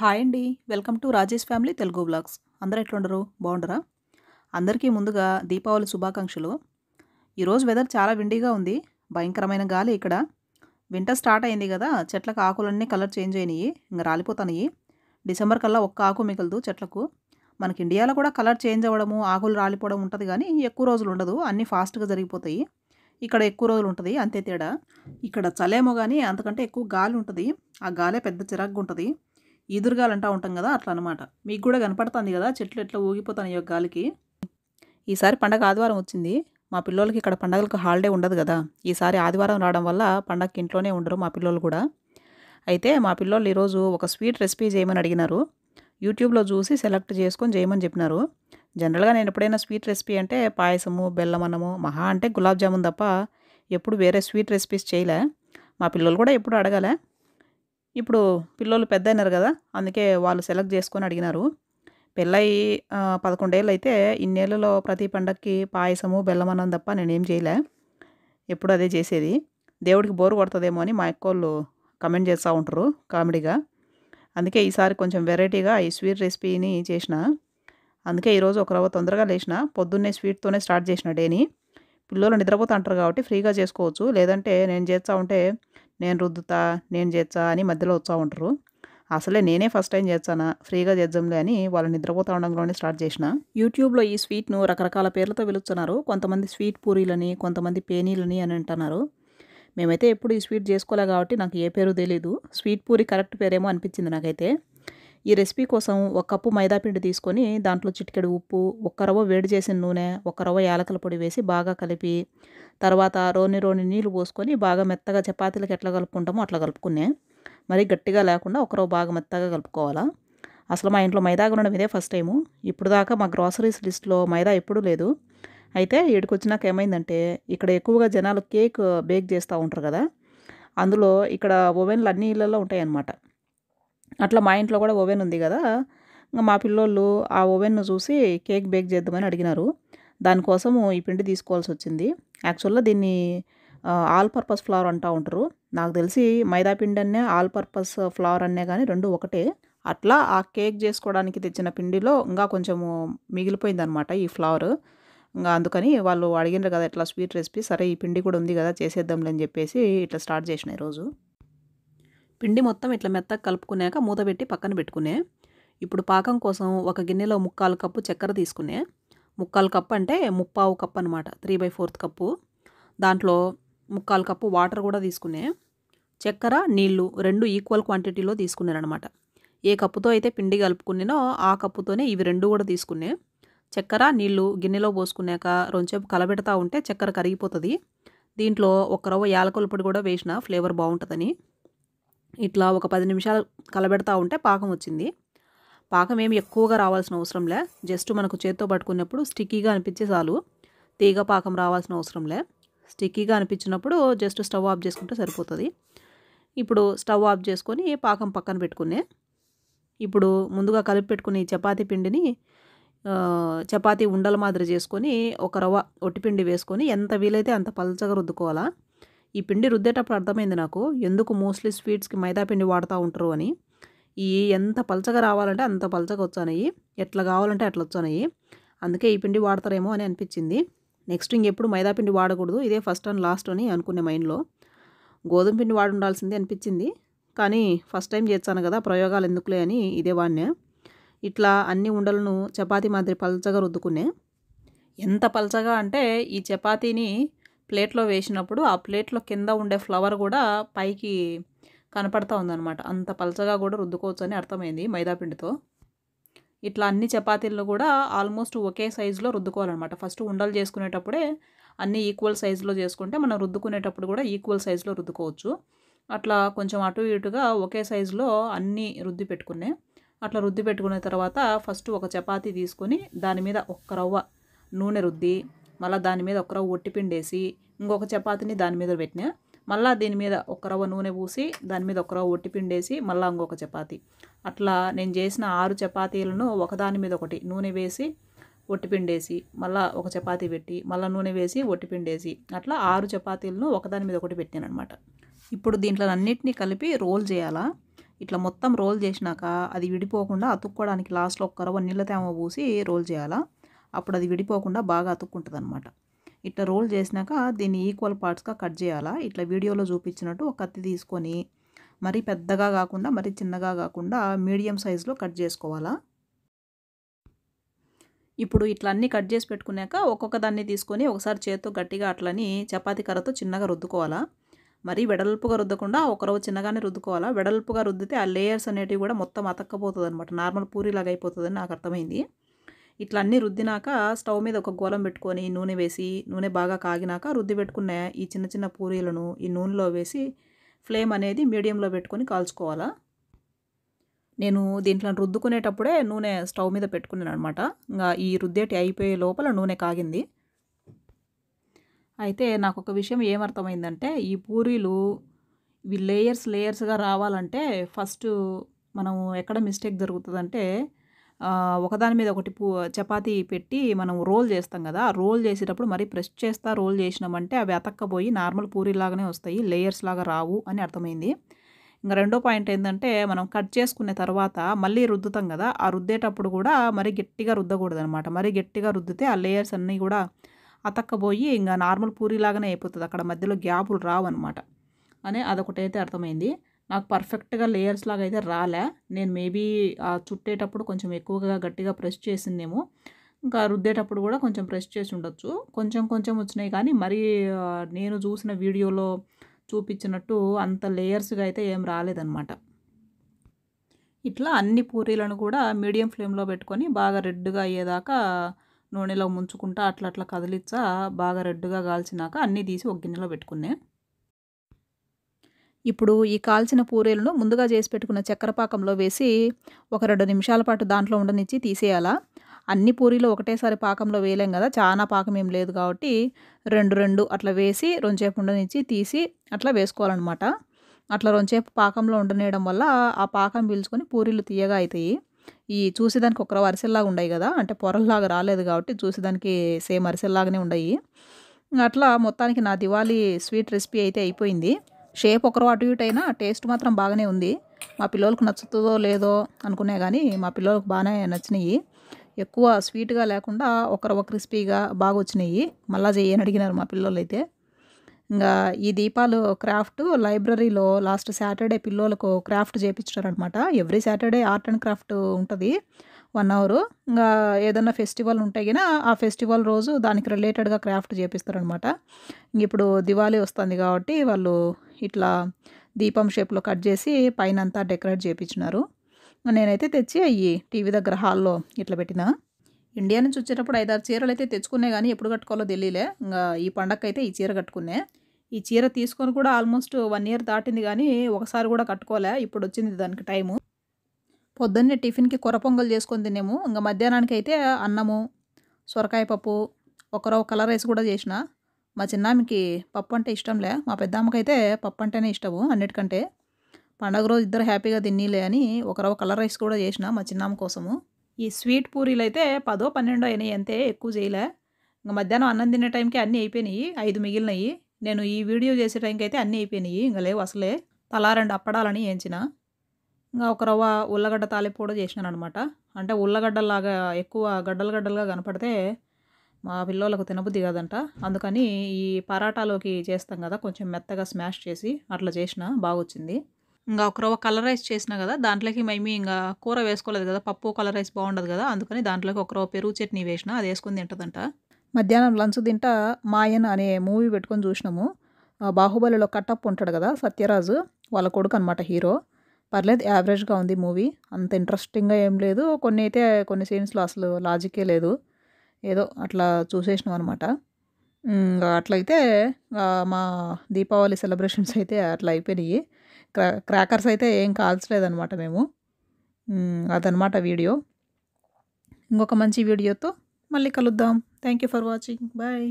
hi అండి welcome to Rajesh family Telugu blogs అందరూ ఎట్లుండరు బాగుండరా అందరికీ ముందుగా దీపావళి శుభాకాంక్షలు ఈరోజు వెదర్ చాలా విండీగా ఉంది భయంకరమైన గాలి ఇక్కడ వింటర్ స్టార్ట్ అయింది కదా చెట్లకు ఆకులన్నీ కలర్ చేంజ్ అయినాయి ఇంకా రాలిపోతాయి డిసెంబర్ కల్లా ఒక్క ఆకు మిగలదు చెట్లకు మనకి ఇండియాలో కూడా కలర్ చేంజ్ అవ్వడము ఆకులు రాలిపోవడం ఉంటుంది కానీ ఎక్కువ రోజులు ఉండదు అన్నీ ఫాస్ట్గా జరిగిపోతాయి ఇక్కడ ఎక్కువ రోజులు ఉంటుంది అంతే తేడా ఇక్కడ చలేమో కానీ అంతకంటే ఎక్కువ గాలి ఉంటుంది ఆ గాలే పెద్ద చిరాగ్గా ఉంటుంది ఈదురుగాలు అంటూ ఉంటాం కదా అట్లా అనమాట మీకు కూడా కనపడుతుంది కదా చెట్లు ఎట్లా యొక్క గాలికి ఈసారి పండగ ఆదివారం వచ్చింది మా పిల్లలకి ఇక్కడ పండగలకు హాలిడే ఉండదు కదా ఈసారి ఆదివారం రావడం వల్ల పండగకి ఇంట్లోనే ఉండరు మా పిల్లలు కూడా అయితే మా పిల్లలు ఈరోజు ఒక స్వీట్ రెసిపీ చేయమని అడిగినారు యూట్యూబ్లో చూసి సెలెక్ట్ చేసుకొని చేయమని చెప్పినారు జనరల్గా నేను ఎప్పుడైనా స్వీట్ రెసిపీ అంటే పాయసము బెల్లం అన్నము మహా అంటే గులాబ్ జామున్ తప్ప ఎప్పుడు వేరే స్వీట్ రెసిపీస్ చేయలే మా పిల్లలు కూడా ఎప్పుడు అడగలే ఇప్పుడు పిల్లలు పెద్ద అయినారు కదా అందుకే వాళ్ళు సెలెక్ట్ చేసుకొని అడిగినారు పెళ్ళై పదకొండేళ్ళు అయితే ఇన్నేళ్ళలో ప్రతి పండక్కి పాయసము బెల్లమన్నం తప్ప నేనేం చేయలే ఎప్పుడు అదే చేసేది దేవుడికి బోరు కొడుతుందేమో అని మా ఎక్కోళ్ళు కమెంట్ చేస్తూ ఉంటారు కామెడీగా అందుకే ఈసారి కొంచెం వెరైటీగా ఈ స్వీట్ రెసిపీని చేసిన అందుకే ఈరోజు ఒక రవ్వ తొందరగా లేచిన పొద్దున్నే స్వీట్తోనే స్టార్ట్ చేసిన డేని పిల్లలు నిద్రపోతూ అంటారు కాబట్టి ఫ్రీగా చేసుకోవచ్చు లేదంటే నేను చేస్తూ ఉంటే నేను రుద్దుతా నేను చేస్తా అని మధ్యలో వచ్చా ఉంటారు అసలే నేనే ఫస్ట్ టైం చేస్తానా ఫ్రీగా చేద్దాంలే అని వాళ్ళు నిద్రపోతా ఉండడంలోనే స్టార్ట్ చేసిన యూట్యూబ్లో ఈ స్వీట్ను రకరకాల పేర్లతో పిలుస్తున్నారు కొంతమంది స్వీట్ పూరీలని కొంతమంది పేనీలని అని అంటున్నారు మేమైతే ఎప్పుడు ఈ స్వీట్ చేసుకోలే కాబట్టి నాకు ఏ పేరు తెలీదు స్వీట్ పూరి కరెక్ట్ పేరేమో అనిపించింది నాకైతే ఈ రెసిపీ కోసం ఒక కప్పు మైదాపిండి తీసుకొని దాంట్లో చిటికెడు ఉప్పు ఒక్క రవ్వ వేడి చేసిన నూనె ఒక రవ్వ యాలకల పొడి వేసి బాగా కలిపి తర్వాత రోని రోని నీళ్ళు పోసుకొని బాగా మెత్తగా చపాతీలకు ఎట్లా కలుపుకుంటామో అట్లా కలుపుకునే మరీ గట్టిగా లేకుండా ఒక రవ్వ బాగా మెత్తగా కలుపుకోవాలా అసలు మా ఇంట్లో మైదా ఉండడం ఇదే ఫస్ట్ టైము ఇప్పుడు దాకా మా గ్రాసరీస్ లిస్ట్లో మైదా ఎప్పుడూ లేదు అయితే ఇక్కడికి వచ్చినాక ఏమైందంటే ఇక్కడ ఎక్కువగా జనాలు కేక్ బేక్ చేస్తూ ఉంటారు కదా అందులో ఇక్కడ ఓవెన్లు అన్ని ఇళ్లలో ఉంటాయన్నమాట అట్లా మా ఇంట్లో కూడా ఓవెన్ ఉంది కదా ఇంకా మా పిల్లోళ్ళు ఆ ఓవెన్ను చూసి కేక్ బేక్ చేద్దామని అడిగినారు దానికోసము ఈ పిండి తీసుకోవాల్సి వచ్చింది యాక్చువల్గా దీన్ని ఆల్ పర్పస్ ఫ్లవర్ అంటూ ఉంటారు నాకు తెలిసి మైదా పిండి అన్నే ఆల్ పర్పస్ ఫ్లవర్ అన్నే కానీ రెండు ఒకటే అట్లా ఆ కేక్ చేసుకోవడానికి తెచ్చిన పిండిలో ఇంకా కొంచెము మిగిలిపోయిందనమాట ఈ ఫ్లవర్ ఇంకా అందుకని వాళ్ళు అడిగినారు కదా ఇట్లా స్వీట్ రెసిపీ సరే ఈ పిండి కూడా ఉంది కదా చేసేద్దాంలే అని చెప్పేసి ఇట్లా స్టార్ట్ చేసిన ఈరోజు పిండి మొత్తం ఇట్లా మెత్తగా కలుపుకున్నాక మూత పెట్టి పక్కన పెట్టుకునే ఇప్పుడు పాకం కోసం ఒక గిన్నెలో ముక్కాలు కప్పు చక్కెర తీసుకునే ముక్కాలు కప్పు అంటే ముప్పావు కప్పు అనమాట త్రీ బై ఫోర్త్ కప్పు దాంట్లో ముక్కాలు కప్పు వాటర్ కూడా తీసుకునే చక్కెర నీళ్లు రెండు ఈక్వల్ క్వాంటిటీలో తీసుకున్నారనమాట ఏ కప్పుతో అయితే పిండి కలుపుకున్నానో ఆ కప్పుతోనే ఇవి రెండు కూడా తీసుకునే చక్కెర నీళ్లు గిన్నెలో పోసుకున్నాక రొంచేపు కలబెడతా ఉంటే చక్కెర కరిగిపోతుంది దీంట్లో ఒక రవ్వ యాలకుల పొడి కూడా వేసిన ఫ్లేవర్ బాగుంటుందని ఇట్లా ఒక పది నిమిషాలు కలబెడతా ఉంటే పాకం వచ్చింది పాకం ఏమి ఎక్కువగా రావాల్సిన అవసరం లే జస్ట్ మనకు చేత్తో పట్టుకున్నప్పుడు స్టిక్కీగా అనిపించే చాలు తీగ పాకం రావాల్సిన అవసరం లే స్టిక్కీగా అనిపించినప్పుడు జస్ట్ స్టవ్ ఆఫ్ చేసుకుంటే సరిపోతుంది ఇప్పుడు స్టవ్ ఆఫ్ చేసుకొని పాకం పక్కన పెట్టుకునే ఇప్పుడు ముందుగా కలిపి పెట్టుకునే చపాతీ పిండిని చపాతీ ఉండల మాదిరి చేసుకొని ఒక రవ్వ ఒట్టిపిండి వేసుకొని ఎంత వీలైతే అంత పలచగా రుద్దుకోవాలా ఈ పిండి రుద్దేటప్పుడు అర్థమైంది నాకు ఎందుకు మోస్ట్లీ స్వీట్స్కి మైదా పిండి వాడుతూ ఉంటారు అని ఈ ఎంత పలచగా రావాలంటే అంత పలచగా వచ్చానయ్యి ఎట్లా కావాలంటే అట్లా వచ్చానయ్యి అందుకే ఈ పిండి వాడతారేమో అని అనిపించింది నెక్స్ట్ ఇంకెప్పుడు మైదా పిండి వాడకూడదు ఇదే ఫస్ట్ అండ్ లాస్ట్ అని అనుకునే మైండ్లో గోధుమ పిండి వాడి ఉండాల్సిందే అనిపించింది కానీ ఫస్ట్ టైం చేస్తాను కదా ప్రయోగాలు ఎందుకులే అని ఇదే వాడిని ఇట్లా అన్ని ఉండలను చపాతీ మాదిరి పలచగా రుద్దుకునే ఎంత పలచగా అంటే ఈ చపాతీని ప్లేట్లో వేసినప్పుడు ఆ ప్లేట్లో కింద ఉండే ఫ్లవర్ కూడా పైకి కనపడతా ఉందన్నమాట అంత పలచగా కూడా రుద్దుకోవచ్చు అని అర్థమైంది మైదాపిండితో ఇట్లా అన్ని చపాతీలను కూడా ఆల్మోస్ట్ ఒకే సైజులో రుద్దుకోవాలన్నమాట ఫస్ట్ ఉండలు చేసుకునేటప్పుడే అన్ని ఈక్వల్ సైజులో చేసుకుంటే మనం రుద్దుకునేటప్పుడు కూడా ఈక్వల్ సైజులో రుద్దుకోవచ్చు అట్లా కొంచెం అటు ఇటుగా ఒకే సైజులో అన్నీ రుద్ది పెట్టుకునే అట్లా రుద్ది పెట్టుకున్న తర్వాత ఫస్ట్ ఒక చపాతీ తీసుకొని దాని మీద ఒక్క రవ్వ నూనె రుద్ది మళ్ళీ దాని మీద ఒక రవ్వ పిండేసి ఇంకొక చపాతీని దాని మీద పెట్టినా మళ్ళీ దీని మీద ఒక రవ్వ నూనె పూసి దాని మీద ఒక రవ్వ పిండేసి మళ్ళీ ఇంకొక చపాతి అట్లా నేను చేసిన ఆరు చపాతీలను ఒకదాని మీద ఒకటి నూనె వేసి పిండేసి మళ్ళీ ఒక చపాతి పెట్టి మళ్ళీ నూనె వేసి పిండేసి అట్లా ఆరు చపాతీలను ఒకదాని మీద ఒకటి పెట్టాను అనమాట ఇప్పుడు దీంట్లో అన్నిటినీ కలిపి రోల్ చేయాలా ఇట్లా మొత్తం రోల్ చేసినాక అది విడిపోకుండా అతుక్కోవడానికి లాస్ట్లో ఒక్కరవ నీళ్ళ తేమ పూసి రోల్ చేయాలా అప్పుడు అది విడిపోకుండా బాగా అతుక్కుంటుంది అనమాట ఇట్లా రోల్ చేసినాక దీన్ని ఈక్వల్ పార్ట్స్గా కట్ చేయాలా ఇట్లా వీడియోలో చూపించినట్టు ఒక కత్తి తీసుకొని మరీ పెద్దగా కాకుండా మరీ చిన్నగా కాకుండా మీడియం సైజులో కట్ చేసుకోవాలా ఇప్పుడు ఇట్లా అన్నీ కట్ చేసి పెట్టుకున్నాక ఒక్కొక్క దాన్ని తీసుకొని ఒకసారి చేత్తో గట్టిగా అట్లని చపాతీ కర్రతో చిన్నగా రుద్దుకోవాలా మరీ వెడల్పుగా రుద్దకుండా ఒకరవ చిన్నగానే రుద్దుకోవాలా వెడల్పుగా రుద్దితే ఆ లేయర్స్ అనేటివి కూడా మొత్తం అతక్కపోతుంది అనమాట నార్మల్ పూరిలాగా అయిపోతుందని నాకు అర్థమైంది ఇట్లా అన్నీ రుద్దినాక స్టవ్ మీద ఒక గోలం పెట్టుకొని నూనె వేసి నూనె బాగా కాగినాక రుద్ది పెట్టుకున్న ఈ చిన్న చిన్న పూరీలను ఈ నూనెలో వేసి ఫ్లేమ్ అనేది మీడియంలో పెట్టుకొని కాల్చుకోవాలా నేను దీంట్లో రుద్దుకునేటప్పుడే నూనె స్టవ్ మీద పెట్టుకున్నాను అనమాట ఇంకా ఈ రుద్దేటి అయిపోయే లోపల నూనె కాగింది అయితే నాకు ఒక విషయం ఏమర్థమైందంటే ఈ పూరీలు లేయర్స్ లేయర్స్గా రావాలంటే ఫస్ట్ మనం ఎక్కడ మిస్టేక్ జరుగుతుందంటే ఒకదాని మీద ఒకటి పూ చపాతీ పెట్టి మనం రోల్ చేస్తాం కదా రోల్ చేసేటప్పుడు మరీ ప్రెస్ చేస్తా రోల్ చేసినామంటే అవి అతక్కపోయి నార్మల్ పూరీలాగానే వస్తాయి లేయర్స్ లాగా రావు అని అర్థమైంది ఇంకా రెండో పాయింట్ ఏంటంటే మనం కట్ చేసుకునే తర్వాత మళ్ళీ రుద్దుతాం కదా ఆ రుద్దేటప్పుడు కూడా మరీ గట్టిగా రుద్దకూడదు అనమాట మరీ గట్టిగా రుద్దితే ఆ లేయర్స్ అన్నీ కూడా అతక్కపోయి ఇంకా నార్మల్ పూరీలాగానే అయిపోతుంది అక్కడ మధ్యలో గ్యాపులు రావు అనమాట అనే అదొకటైతే అర్థమైంది నాకు పర్ఫెక్ట్గా లేయర్స్ లాగా అయితే రాలే నేను మేబీ చుట్టేటప్పుడు కొంచెం ఎక్కువగా గట్టిగా ప్రెస్ చేసిందేమో ఇంకా రుద్దేటప్పుడు కూడా కొంచెం ప్రెస్ చేసి ఉండొచ్చు కొంచెం కొంచెం వచ్చినాయి కానీ మరీ నేను చూసిన వీడియోలో చూపించినట్టు అంత లేయర్స్గా అయితే ఏం రాలేదన్నమాట ఇట్లా అన్ని పూరీలను కూడా మీడియం ఫ్లేమ్లో పెట్టుకొని బాగా రెడ్గా అయ్యేదాకా నూనెలో ముంచుకుంటా అట్లా అట్లా కదిలిచ్చా బాగా రెడ్గా కాల్చినాక అన్నీ తీసి ఒక గిన్నెలో పెట్టుకున్నాను ఇప్పుడు ఈ కాల్చిన పూరీలను ముందుగా చేసి పెట్టుకున్న చక్కెర పాకంలో వేసి ఒక రెండు నిమిషాల పాటు దాంట్లో ఉండనిచ్చి తీసేయాలా అన్ని పూరీలు ఒకటేసారి పాకంలో వేయలేం కదా చాలా పాకం ఏం లేదు కాబట్టి రెండు రెండు అట్లా వేసి రొంచేపు ఉండనిచ్చి తీసి అట్లా వేసుకోవాలన్నమాట అట్లా రొంచేపు పాకంలో ఉండనేయడం వల్ల ఆ పాకం పీల్చుకొని పూరీలు తీయగా అవుతాయి ఈ చూసేదానికి ఒకరో అరిసెల్లాగా ఉండయి కదా అంటే పొరల్లాగా రాలేదు కాబట్టి చూసేదానికి సేమ్ అరిసెల్లాగానే ఉండయి అట్లా మొత్తానికి నా దివాళీ స్వీట్ రెసిపీ అయితే అయిపోయింది షేప్ ఒకరు అటు ఇటు అయినా టేస్ట్ మాత్రం బాగానే ఉంది మా పిల్లలకు నచ్చుతుందో లేదో అనుకునే కానీ మా పిల్లలకు బాగానే నచ్చినాయి ఎక్కువ స్వీట్గా లేకుండా ఒకరొక క్రిస్పీగా బాగా వచ్చినాయి మళ్ళా చేయని అడిగినారు మా పిల్లలు అయితే ఇంకా ఈ దీపాలు క్రాఫ్ట్ లైబ్రరీలో లాస్ట్ సాటర్డే పిల్లలకు క్రాఫ్ట్ చేయించారనమాట every Saturday art and craft ఉంటుంది వన్ అవర్ ఇంకా ఏదైనా ఫెస్టివల్ ఉంటే గినా ఆ ఫెస్టివల్ రోజు దానికి రిలేటెడ్గా క్రాఫ్ట్ చేపిస్తారనమాట ఇప్పుడు దివాళీ వస్తుంది కాబట్టి వాళ్ళు ఇట్లా దీపం షేప్లో కట్ చేసి పైన అంతా డెకరేట్ చేయించినారు నేనైతే తెచ్చి అయ్యి టీవీ దగ్గర హాల్లో ఇట్లా పెట్టిన ఇండియా నుంచి వచ్చేటప్పుడు ఐదారు చీరలు అయితే తెచ్చుకునే కానీ ఎప్పుడు కట్టుకోవాలో తెలియలే ఇంకా ఈ పండగ అయితే ఈ చీర కట్టుకునే ఈ చీర తీసుకొని కూడా ఆల్మోస్ట్ వన్ ఇయర్ దాటింది కానీ ఒకసారి కూడా కట్టుకోలే ఇప్పుడు వచ్చింది దానికి టైము పొద్దున్నే టిఫిన్కి కూర పొంగలు చేసుకొని తినేము ఇంకా మధ్యాహ్నానికి అయితే అన్నము సొరకాయ పప్పు ఒకరో కలర్ రైస్ కూడా చేసిన మా చిన్నామికి పప్పు అంటే ఇష్టంలే మా పెద్దమ్మకైతే పప్పు అంటేనే ఇష్టము అన్నిటికంటే పండగ రోజు ఇద్దరు హ్యాపీగా తినీలే అని ఒకరో కలర్ రైస్ కూడా చేసిన మా చిన్నామ్మ కోసము ఈ స్వీట్ పూరీలు అయితే పదో పన్నెండో అయినాయి అంతే ఎక్కువ చేయలే ఇంకా మధ్యాహ్నం అన్నం తినే టైంకి అన్నీ అయిపోయినాయి ఐదు మిగిలినాయి నేను ఈ వీడియో చేసే టైంకి అయితే అన్నీ అయిపోయినాయి ఇంకా లేవు అసలే తలా రెండు అప్పడాలని ఏంచిన ఇంకా ఒక రవ్వ ఉల్లగడ్డ తాలింపు కూడా చేసినాను అనమాట అంటే ఉల్లగడ్డలాగా ఎక్కువ గడ్డలు గడ్డలుగా కనపడితే మా పిల్లలకు తినబుద్ధి కాదంట అందుకని ఈ పరాటాలోకి చేస్తాం కదా కొంచెం మెత్తగా స్మాష్ చేసి అట్లా చేసిన బాగొచ్చింది ఇంకా ఒక రవ్వ కలర్ రైస్ చేసినా కదా దాంట్లోకి మేము ఇంకా కూర వేసుకోలేదు కదా పప్పు కలర్ రైస్ బాగుండదు కదా అందుకని దాంట్లోకి ఒక రవ్వ పెరుగు చట్నీ వేసిన అది వేసుకుని తింటదంట మధ్యాహ్నం లంచ్ తింటా మాయన్ అనే మూవీ పెట్టుకొని చూసినాము బాహుబలిలో కట్టప్ ఉంటాడు కదా సత్యరాజు వాళ్ళ కొడుకు అనమాట హీరో పర్లేదు యావరేజ్గా ఉంది మూవీ అంత ఇంట్రెస్టింగ్గా ఏం లేదు కొన్ని అయితే కొన్ని సీన్స్లో అసలు లాజికే లేదు ఏదో అట్లా చూసేసినాం అనమాట అట్లయితే మా దీపావళి సెలబ్రేషన్స్ అయితే అట్లా అయిపోయినాయి క్రా క్రాకర్స్ అయితే ఏం కాల్చలేదనమాట మేము అదనమాట వీడియో ఇంకొక మంచి వీడియోతో మళ్ళీ కలుద్దాం thank you for watching bye